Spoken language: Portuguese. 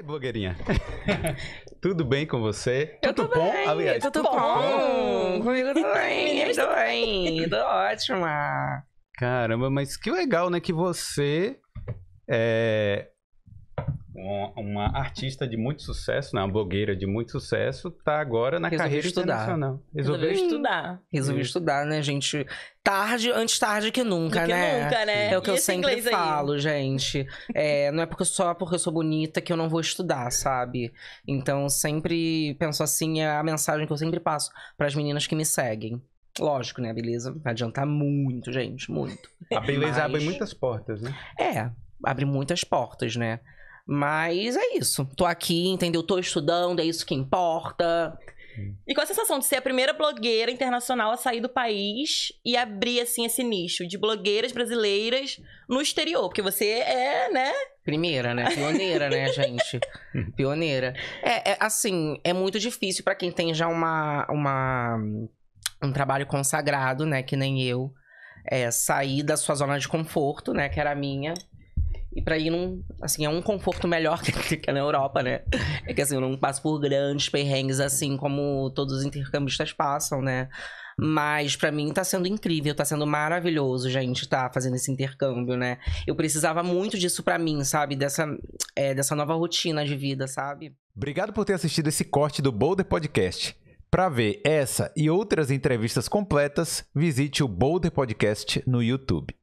aí, blogueirinha? tudo bem com você? Eu tudo bom? Bem, Aliás, tudo, tudo bom? Comigo tudo bem, tudo bem, Tô ótima. Caramba, mas que legal, né? Que você é, uma artista de muito sucesso, né? uma blogueira de muito sucesso, tá agora na Resolvi carreira estudar. internacional. Resolvi Resolveu estudar. resolvi estudar, né, gente? Tarde, antes tarde que nunca, que né? nunca, né? É o que e eu sempre falo, aí? gente. É, não é porque só porque eu sou bonita que eu não vou estudar, sabe? Então, sempre penso assim, é a mensagem que eu sempre passo para as meninas que me seguem. Lógico, né? A beleza vai adiantar muito, gente, muito. A beleza Mas... abre muitas portas, né? É, abre muitas portas, né? Mas é isso. Tô aqui, entendeu? Tô estudando, é isso que importa. E com a sensação de ser a primeira blogueira internacional a sair do país e abrir, assim, esse nicho de blogueiras brasileiras no exterior? Porque você é, né? Primeira, né? Pioneira, né, gente? Pioneira. É, é, assim, é muito difícil para quem tem já uma, uma, um trabalho consagrado, né? Que nem eu. É, sair da sua zona de conforto, né? Que era a minha. E pra ir num. Assim, é um conforto melhor que, que é na Europa, né? É que assim, eu não passo por grandes perrengues assim como todos os intercambistas passam, né? Mas para mim tá sendo incrível, tá sendo maravilhoso, gente, tá fazendo esse intercâmbio, né? Eu precisava muito disso para mim, sabe? Dessa, é, dessa nova rotina de vida, sabe? Obrigado por ter assistido esse corte do Boulder Podcast. Para ver essa e outras entrevistas completas, visite o Boulder Podcast no YouTube.